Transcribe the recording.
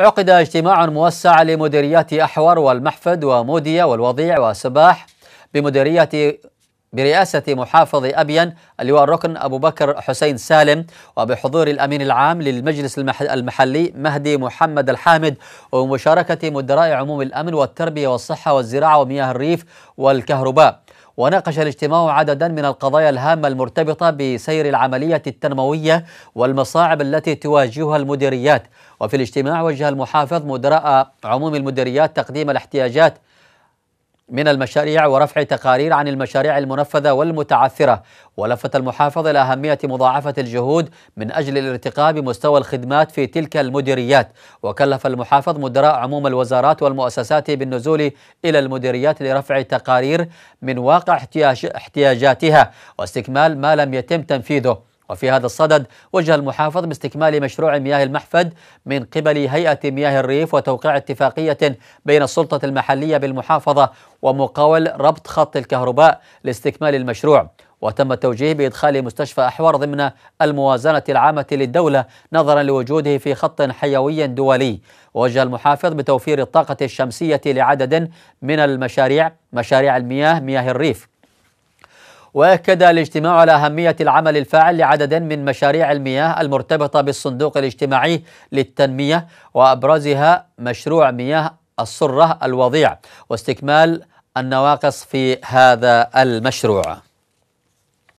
عقد اجتماع موسع لمديريات أحور والمحفد ومودية والوضيع وسباح بمديرية برئاسة محافظ أبين اللواء الركن أبو بكر حسين سالم وبحضور الأمين العام للمجلس المحلي مهدي محمد الحامد ومشاركة مدراء عموم الأمن والتربية والصحة والزراعة ومياه الريف والكهرباء وناقش الاجتماع عددا من القضايا الهامة المرتبطة بسير العملية التنموية والمصاعب التي تواجهها المديريات وفي الاجتماع وجه المحافظ مدراء عموم المديريات تقديم الاحتياجات من المشاريع ورفع تقارير عن المشاريع المنفذة والمتعثرة ولفت المحافظ إلى أهمية مضاعفة الجهود من أجل الارتقاء بمستوى الخدمات في تلك المديريات وكلف المحافظ مدراء عموم الوزارات والمؤسسات بالنزول إلى المديريات لرفع تقارير من واقع احتياجاتها واستكمال ما لم يتم تنفيذه وفي هذا الصدد وجه المحافظ باستكمال مشروع مياه المحفد من قبل هيئة مياه الريف وتوقيع اتفاقية بين السلطة المحلية بالمحافظة ومقاول ربط خط الكهرباء لاستكمال المشروع وتم التوجيه بإدخال مستشفى أحوار ضمن الموازنة العامة للدولة نظرا لوجوده في خط حيوي دولي وجه المحافظ بتوفير الطاقة الشمسية لعدد من المشاريع مشاريع المياه مياه الريف وأكد الاجتماع على أهمية العمل الفاعل لعدد من مشاريع المياه المرتبطة بالصندوق الاجتماعي للتنمية وأبرزها مشروع مياه السرة الوضيع واستكمال النواقص في هذا المشروع